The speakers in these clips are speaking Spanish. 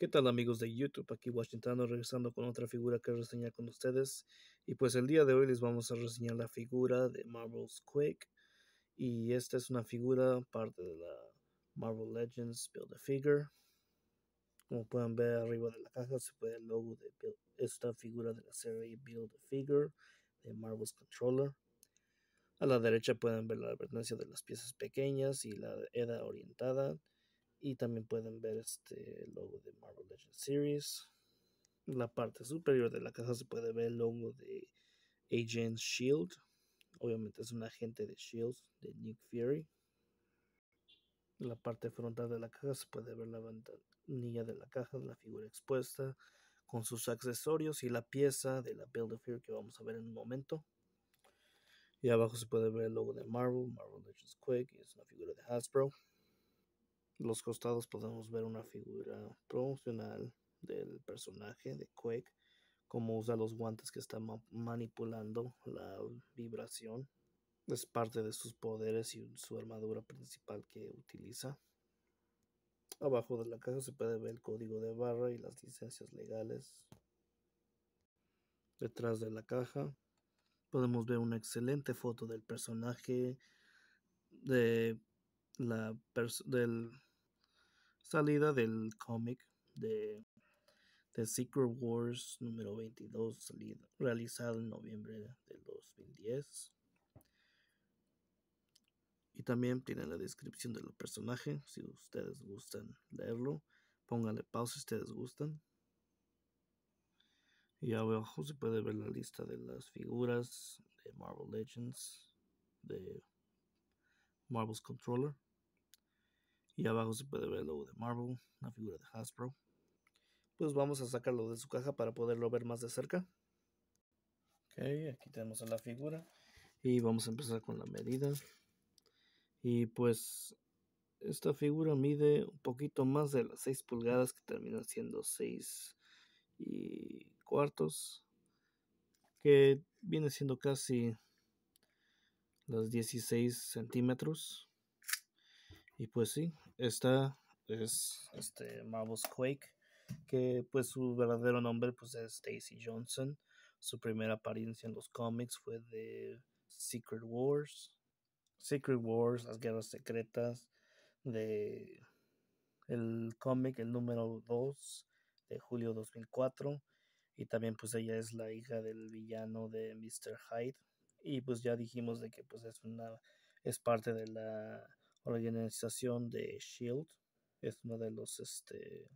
¿Qué tal amigos de YouTube? Aquí Washington regresando con otra figura que reseñar con ustedes. Y pues el día de hoy les vamos a reseñar la figura de Marvel's Quake. Y esta es una figura parte de la Marvel Legends Build a Figure. Como pueden ver arriba de la caja se puede el logo de esta figura de la serie Build a Figure de Marvel's Controller. A la derecha pueden ver la advertencia de las piezas pequeñas y la edad orientada y también pueden ver este logo de Marvel Legends Series. En la parte superior de la caja se puede ver el logo de Agent Shield. Obviamente es un agente de Shield de Nick Fury. En la parte frontal de la caja se puede ver la ventanilla de la caja, la figura expuesta, con sus accesorios y la pieza de la Build of Fear que vamos a ver en un momento. Y abajo se puede ver el logo de Marvel, Marvel Legends Quick, y es una figura de Hasbro los costados podemos ver una figura promocional del personaje de Quake, Como usa los guantes que está manipulando la vibración. Es parte de sus poderes y su armadura principal que utiliza. Abajo de la caja se puede ver el código de barra y las licencias legales. Detrás de la caja podemos ver una excelente foto del personaje de la del salida del cómic de The Secret Wars número 22, realizada realizado en noviembre del 2010. Y también tiene la descripción del personaje, si ustedes gustan leerlo. Pónganle pausa si ustedes gustan. Y abajo se puede ver la lista de las figuras de Marvel Legends, de Marvel's Controller. Y abajo se puede ver el logo de Marvel, una figura de Hasbro. Pues vamos a sacarlo de su caja para poderlo ver más de cerca. Ok, aquí tenemos a la figura. Y vamos a empezar con la medida. Y pues esta figura mide un poquito más de las 6 pulgadas que termina siendo 6 y cuartos. Que viene siendo casi las 16 centímetros. Y pues sí, esta es este Marvel's Quake, que pues su verdadero nombre pues es Stacy Johnson. Su primera apariencia en los cómics fue de Secret Wars. Secret Wars, las guerras secretas de el cómic, el número 2 de julio 2004. Y también pues ella es la hija del villano de Mr. Hyde. Y pues ya dijimos de que pues es una es parte de la organización de Shield es uno de los este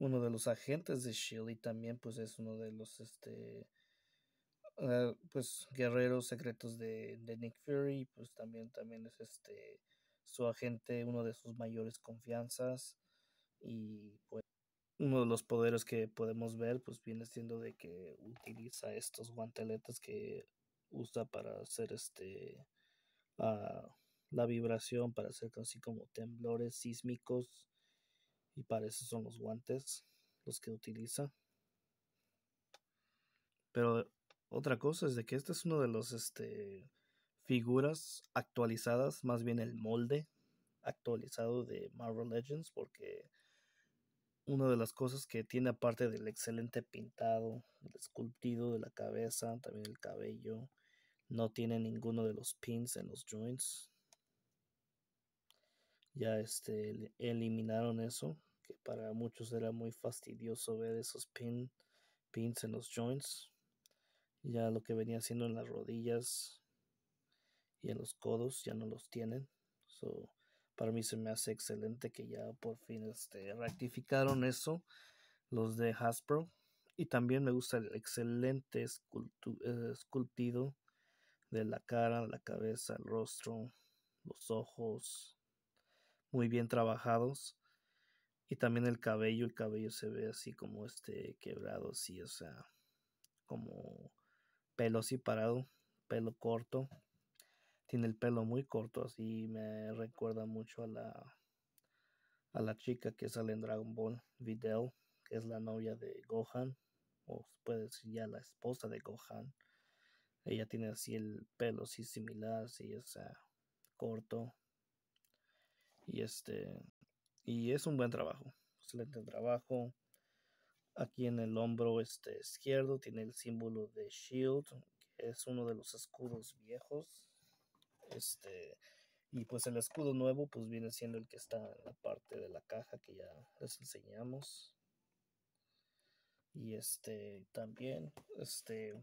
uno de los agentes de Shield y también pues es uno de los este ah, pues guerreros secretos de, de, Nick Fury pues también también es este su agente uno de sus mayores confianzas y pues uno de los poderes que podemos ver pues viene siendo de que utiliza estos guanteletes que usa para hacer este la vibración para hacer así como temblores sísmicos y para eso son los guantes los que utiliza. Pero otra cosa es de que este es uno de los este, figuras actualizadas, más bien el molde actualizado de Marvel Legends, porque una de las cosas que tiene aparte del excelente pintado, el esculpido de la cabeza, también el cabello, no tiene ninguno de los pins en los joints ya este eliminaron eso que para muchos era muy fastidioso ver esos pin, pins en los joints ya lo que venía haciendo en las rodillas y en los codos ya no los tienen so, para mí se me hace excelente que ya por fin este, rectificaron eso los de Hasbro y también me gusta el excelente esculpido eh, de la cara, la cabeza, el rostro, los ojos, muy bien trabajados. Y también el cabello, el cabello se ve así como este quebrado, así, o sea, como pelo así parado, pelo corto. Tiene el pelo muy corto, así me recuerda mucho a la a la chica que sale en Dragon Ball, Videl, que es la novia de Gohan, o puede decir ya la esposa de Gohan. Ella tiene así el pelo así similar, así, es corto. Y este, y es un buen trabajo, excelente trabajo. Aquí en el hombro este izquierdo tiene el símbolo de Shield, que es uno de los escudos viejos. Este, y pues el escudo nuevo pues viene siendo el que está en la parte de la caja que ya les enseñamos. Y este también este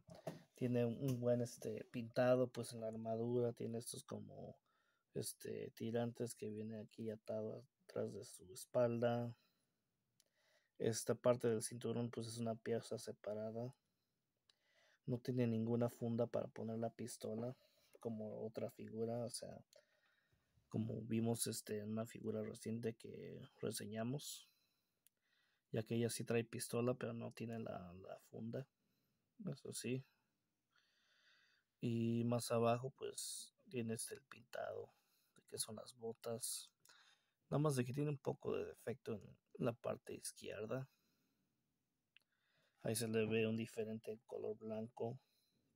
tiene un buen este pintado pues en la armadura tiene estos como este tirantes que viene aquí atado atrás de su espalda esta parte del cinturón pues es una pieza separada no tiene ninguna funda para poner la pistola como otra figura o sea como vimos este en una figura reciente que reseñamos ya que ella sí trae pistola pero no tiene la, la funda eso sí y más abajo, pues tienes el pintado, de que son las botas. Nada más de que tiene un poco de defecto en la parte izquierda. Ahí se le ve un diferente color blanco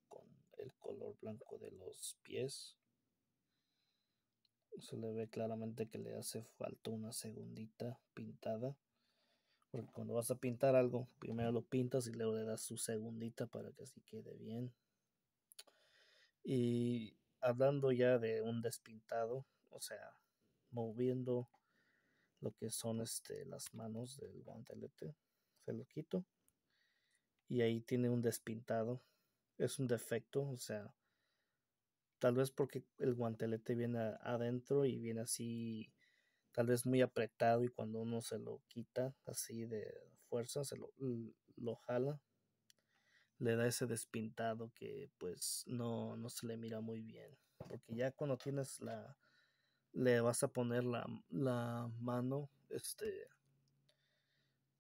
con el color blanco de los pies. Se le ve claramente que le hace falta una segundita pintada. Porque cuando vas a pintar algo, primero lo pintas y luego le das su segundita para que así quede bien. Y hablando ya de un despintado, o sea, moviendo lo que son este, las manos del guantelete, se lo quito. Y ahí tiene un despintado. Es un defecto, o sea, tal vez porque el guantelete viene adentro y viene así, tal vez muy apretado y cuando uno se lo quita así de fuerza, se lo jala, le da ese despintado que pues no, no se le mira muy bien. Porque ya cuando tienes la, le vas a poner la, la mano, este,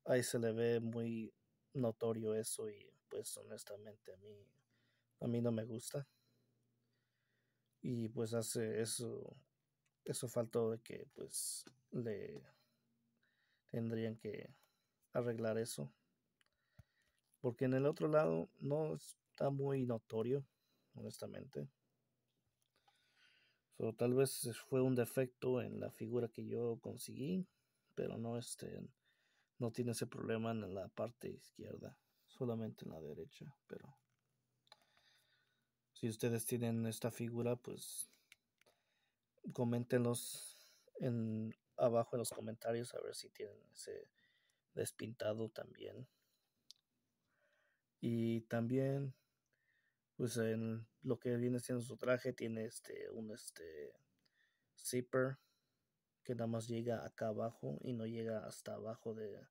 ahí se le ve muy notorio eso y pues honestamente a mí, a mí no me gusta. Y pues hace eso, eso faltó de que pues le tendrían que arreglar eso porque en el otro lado no está muy notorio, honestamente. So, tal vez fue un defecto en la figura que yo conseguí, pero no, este, no tiene ese problema en la parte izquierda, solamente en la derecha. Pero si ustedes tienen esta figura, pues coméntenlos en, abajo en los comentarios a ver si tienen ese despintado también. Y también, pues en lo que viene siendo su traje, tiene este, un este, zipper que nada más llega acá abajo y no llega hasta abajo de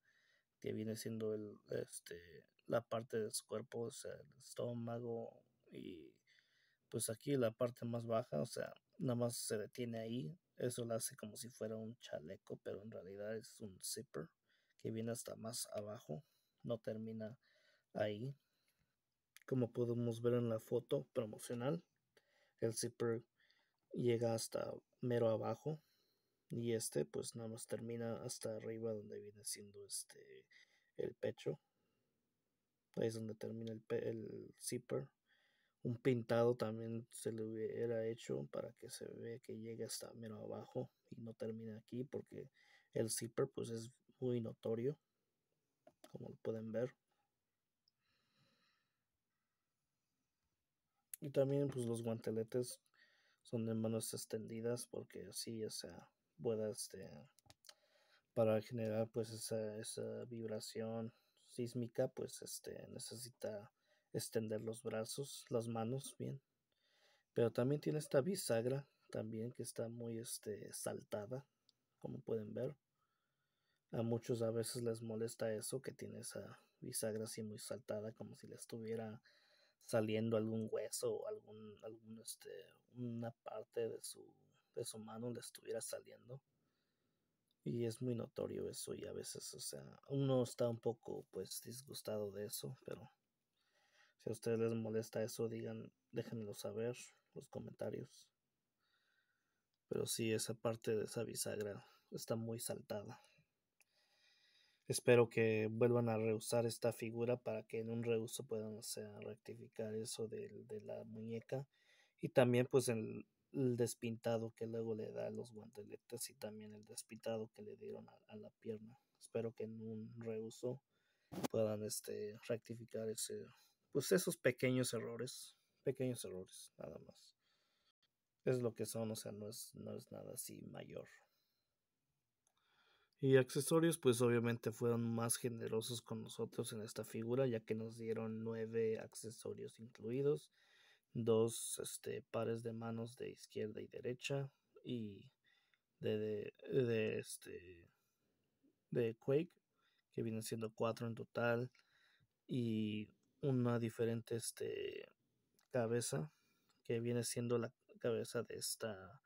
que viene siendo el, este, la parte de su cuerpo, o sea, el estómago y pues aquí la parte más baja, o sea, nada más se detiene ahí. Eso lo hace como si fuera un chaleco, pero en realidad es un zipper que viene hasta más abajo. No termina ahí. Como podemos ver en la foto promocional, el zipper llega hasta mero abajo y este pues nada más termina hasta arriba donde viene siendo este el pecho. Ahí es donde termina el, zipper. Un pintado también se le hubiera hecho para que se vea que llegue hasta mero abajo y no termina aquí porque el zipper pues es muy notorio como pueden ver Y también pues los guanteletes son de manos extendidas porque así, o sea, pueda este para generar pues esa, esa vibración sísmica, pues este necesita extender los brazos, las manos bien. Pero también tiene esta bisagra también que está muy este saltada, como pueden ver. A muchos a veces les molesta eso que tiene esa bisagra así muy saltada como si le estuviera saliendo algún hueso o algún, algún este, una parte de su, de su mano le estuviera saliendo. Y es muy notorio eso y a veces, o sea, uno está un poco pues disgustado de eso, pero si a ustedes les molesta eso, digan, déjenmelo saber, los comentarios. Pero sí, esa parte de esa bisagra está muy saltada. Espero que vuelvan a reusar esta figura para que en un reuso puedan rectificar eso de, la muñeca y también pues el, despintado que luego le da a los guanteletes y también el despintado que le dieron a, a la pierna. Espero que en un reuso puedan este, rectificar ese, pues esos pequeños errores, pequeños errores nada más. Es lo que son, o sea, no es, no es nada así mayor y accesorios, pues obviamente fueron más generosos con nosotros en esta figura, ya que nos dieron nueve accesorios incluidos, dos este, pares de manos de izquierda y derecha, y de, de, este, de Quake, que viene siendo cuatro en total, y una diferente este, cabeza, que viene siendo la cabeza de esta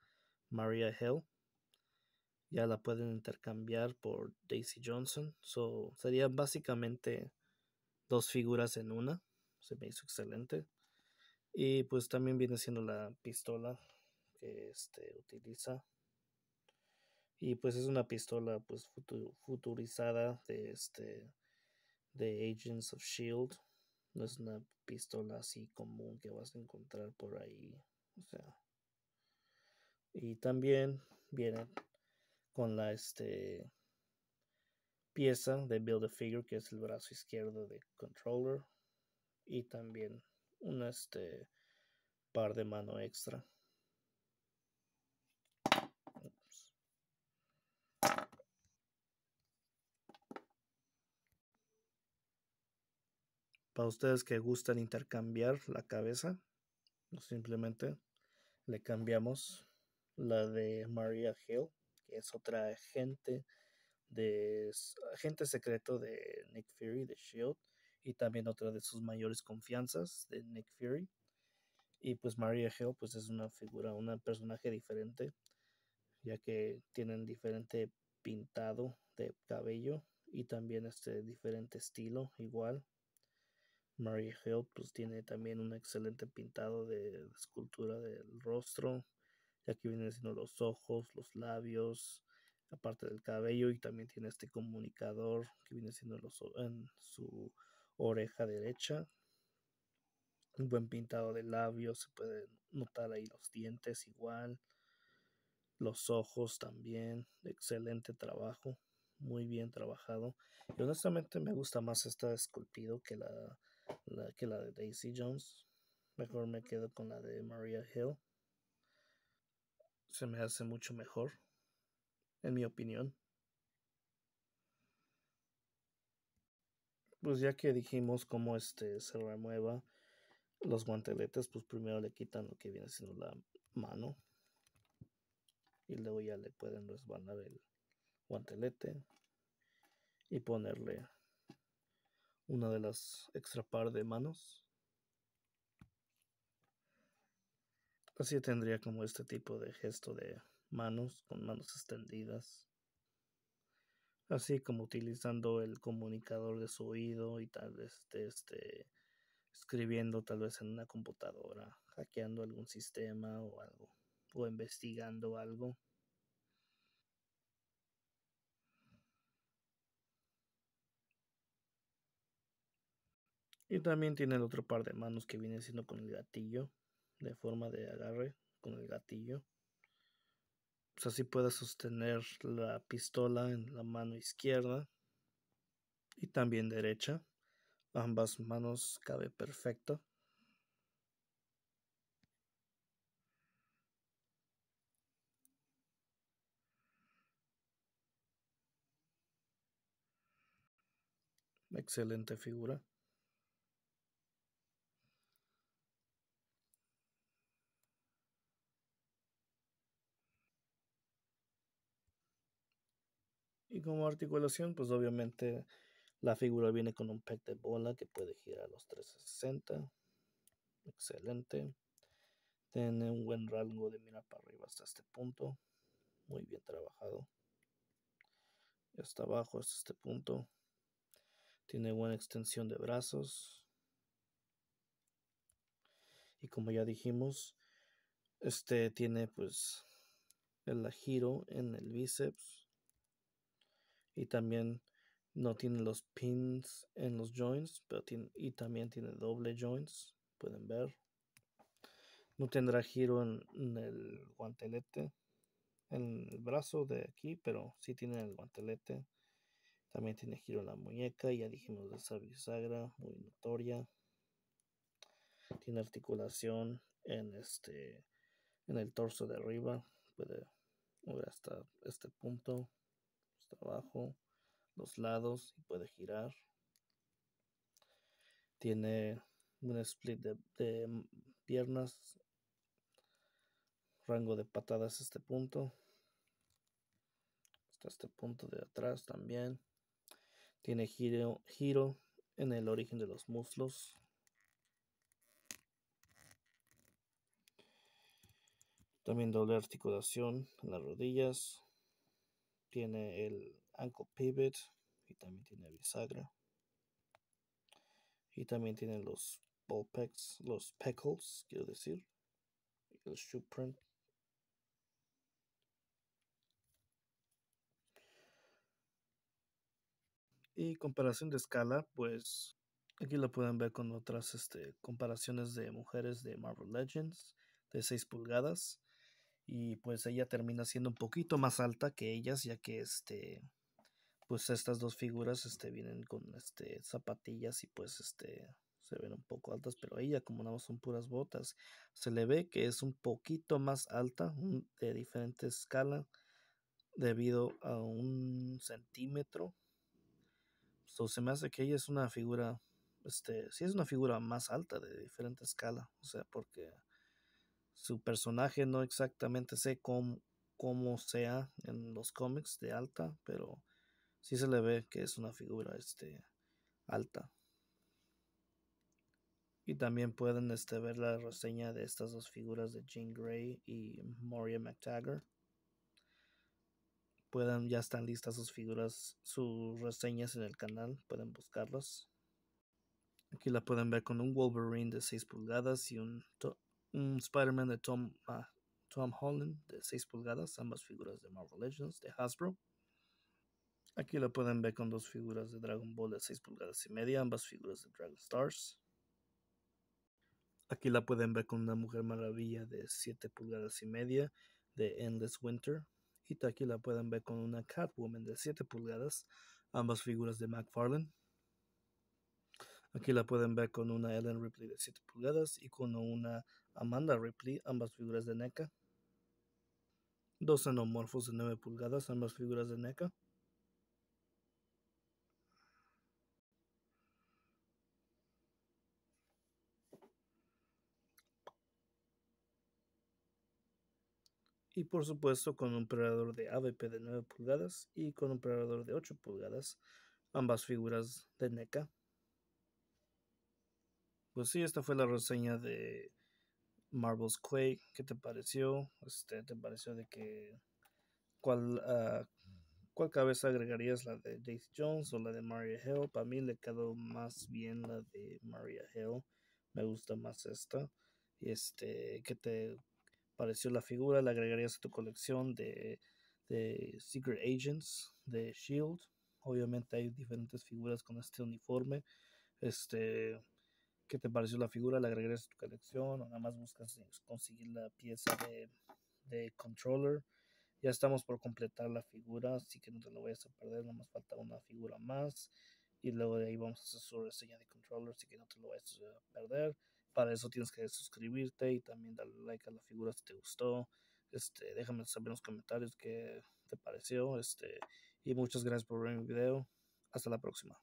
Maria Hell ya la pueden intercambiar por Daisy Johnson. So, serían básicamente dos figuras en una. Se me hizo excelente. Y pues también viene siendo la pistola que este, utiliza. Y pues es una pistola pues futurizada de este de Agents of Shield. No es una pistola así común que vas a encontrar por ahí. O sea. Y también viene con la este, pieza de Build a Figure, que es el brazo izquierdo de Controller, y también un este, par de mano extra. Para ustedes que gustan intercambiar la cabeza, simplemente le cambiamos la de Maria Hill es otra gente de agente secreto de Nick Fury de Shield y también otra de sus mayores confianzas de Nick Fury y pues Maria Hill pues es una figura un personaje diferente ya que tienen diferente pintado de cabello y también este diferente estilo igual Maria Hill pues tiene también un excelente pintado de escultura del rostro Aquí que vienen siendo los ojos, los labios, aparte del cabello y también tiene este comunicador que viene siendo en su oreja derecha. Un buen pintado de labios, se pueden notar ahí los dientes igual, los ojos también, excelente trabajo, muy bien trabajado. Y honestamente me gusta más esta esculpido que que la de Daisy Jones. Mejor me quedo con la de Maria Hill se me hace mucho mejor, en mi opinión. Pues ya que dijimos cómo este se remueva los guanteletes, pues primero le quitan lo que viene siendo la mano y luego ya le pueden resbalar el guantelete y ponerle una de las extra par de manos Así pues tendría como este tipo de gesto de manos, con manos extendidas. Así como utilizando el comunicador de su oído y tal vez este, escribiendo tal vez en una computadora, hackeando algún sistema o algo, o investigando algo. Y también tiene el otro par de manos que viene siendo con el gatillo de forma de agarre con el gatillo. así puedes sostener la pistola en la mano izquierda y también derecha. Ambas manos cabe perfecto. Excelente figura. como articulación, pues obviamente la figura viene con un pack de bola que puede girar a los 360. Excelente. Tiene un buen rango de mira para arriba hasta este punto. Muy bien trabajado. hasta abajo, hasta este punto. Tiene buena extensión de brazos. Y como ya dijimos, este tiene pues el giro en el bíceps y también no tiene los pins en los joints pero tiene, y también tiene doble joints pueden ver no tendrá giro en, el guantelete en el brazo de aquí pero sí tiene el guantelete también tiene giro en la muñeca ya dijimos de esa bisagra muy notoria tiene articulación en este en el torso de arriba puede mover hasta este punto abajo, los lados y puede girar. Tiene un split de, piernas, rango de patadas este punto, hasta este punto de atrás también. Tiene giro, giro en el origen de los muslos. También doble articulación en las rodillas tiene el ankle pivot y también tiene bisagra y también tiene los ball los peckles quiero decir el shoe print y comparación de escala pues aquí lo pueden ver con otras este, comparaciones de mujeres de Marvel Legends de 6 pulgadas y pues ella termina siendo un poquito más alta que ellas ya que este pues estas dos figuras este vienen con este zapatillas y pues este se ven un poco altas pero ella como nada son puras botas se le ve que es un poquito más alta de diferente escala debido a un centímetro Entonces se me hace que ella es una figura este sí es una figura más alta de diferente escala o sea porque su personaje no exactamente sé cómo, cómo sea en los cómics de alta, pero sí se le ve que es una figura este, alta. Y también pueden este, ver la reseña de estas dos figuras de Jean Grey y Moria McTaggart. ya están listas sus figuras, sus reseñas en el canal, pueden buscarlas. Aquí la pueden ver con un Wolverine de 6 pulgadas y un un Spider-Man de Tom, ah, Tom Holland de 6 pulgadas, ambas figuras de Marvel Legends de Hasbro. Aquí la pueden ver con dos figuras de Dragon Ball de 6 pulgadas y media, ambas figuras de Dragon Stars. Aquí la pueden ver con una Mujer Maravilla de 7 pulgadas y media de Endless Winter. Y aquí la pueden ver con una Catwoman de 7 pulgadas, ambas figuras de McFarlane. Aquí la pueden ver con una Ellen Ripley de 7 pulgadas y con una Amanda Ripley, ambas figuras de NECA. Dos xenomorfos de 9 pulgadas, ambas figuras de NECA. y por supuesto con un predador de AVP de 9 pulgadas y con un predador de 8 pulgadas, ambas figuras de NECA. Pues sí, esta fue la reseña de Marvel's Quake, ¿qué te pareció? Este, ¿Te pareció de que cuál, ah, cuál cabeza agregarías, la de Dave Jones o la de Maria Hill? Para mí le quedó más bien la de Maria Hill, me gusta más esta. Y este, ¿qué te pareció la figura? ¿La agregarías a tu colección de, de Secret Agents, de Shield? Obviamente hay diferentes figuras con este uniforme. Este, qué te pareció la figura, la agregas a tu colección o nada más buscas conseguir la pieza de, de controller. Ya estamos por completar la figura, así que no te lo vayas a perder, nada más falta una figura más. Y luego de ahí vamos a hacer su reseña de controller, así que no te lo vayas a perder. Para eso tienes que suscribirte y también darle like a la figura si te gustó. Este, déjame saber en los comentarios qué te pareció. Este, y muchas gracias por ver mi video. Hasta la próxima.